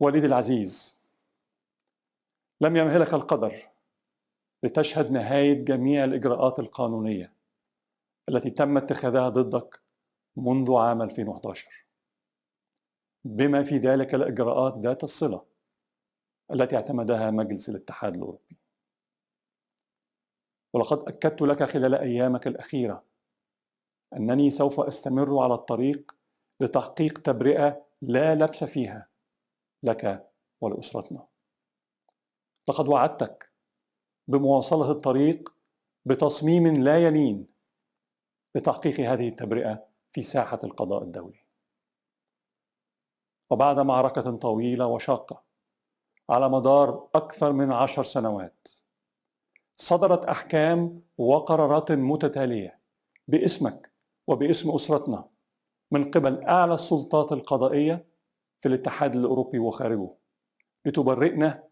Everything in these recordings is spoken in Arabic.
وليد العزيز لم يمهلك القدر لتشهد نهاية جميع الإجراءات القانونية التي تم اتخاذها ضدك منذ عام 2011 بما في ذلك الإجراءات ذات الصلة التي اعتمدها مجلس الاتحاد الأوروبي ولقد أكدت لك خلال أيامك الأخيرة أنني سوف أستمر على الطريق لتحقيق تبرئة لا لبس فيها لك ولأسرتنا لقد وعدتك بمواصلة الطريق بتصميم لا يلين لتحقيق هذه التبرئة في ساحة القضاء الدولي. وبعد معركة طويلة وشاقة على مدار أكثر من عشر سنوات صدرت أحكام وقرارات متتالية باسمك وباسم أسرتنا من قبل أعلى السلطات القضائية في الاتحاد الأوروبي وخارجه لتبرئنا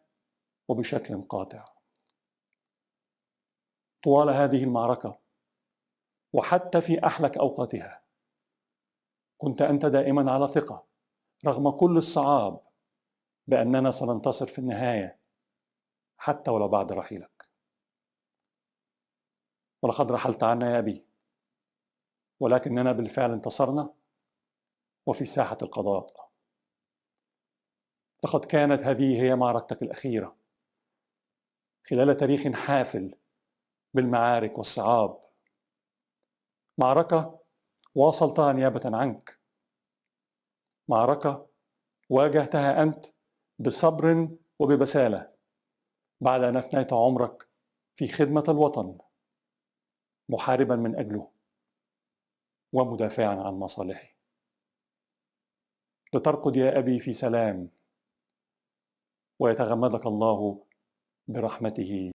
وبشكل قاطع طوال هذه المعركة وحتى في أحلك أوقاتها كنت أنت دائما على ثقة رغم كل الصعاب بأننا سننتصر في النهاية حتى ولو بعد رحيلك ولقد رحلت عنا يا أبي ولكننا بالفعل انتصرنا وفي ساحة القضاء لقد كانت هذه هي معركتك الأخيرة خلال تاريخ حافل بالمعارك والصعاب معركة واصلتها نيابة عنك معركة واجهتها أنت بصبر وببسالة بعد أن أفنيت عمرك في خدمة الوطن محاربا من أجله ومدافعا عن مصالحه لترقد يا أبي في سلام ويتغمدك الله برحمته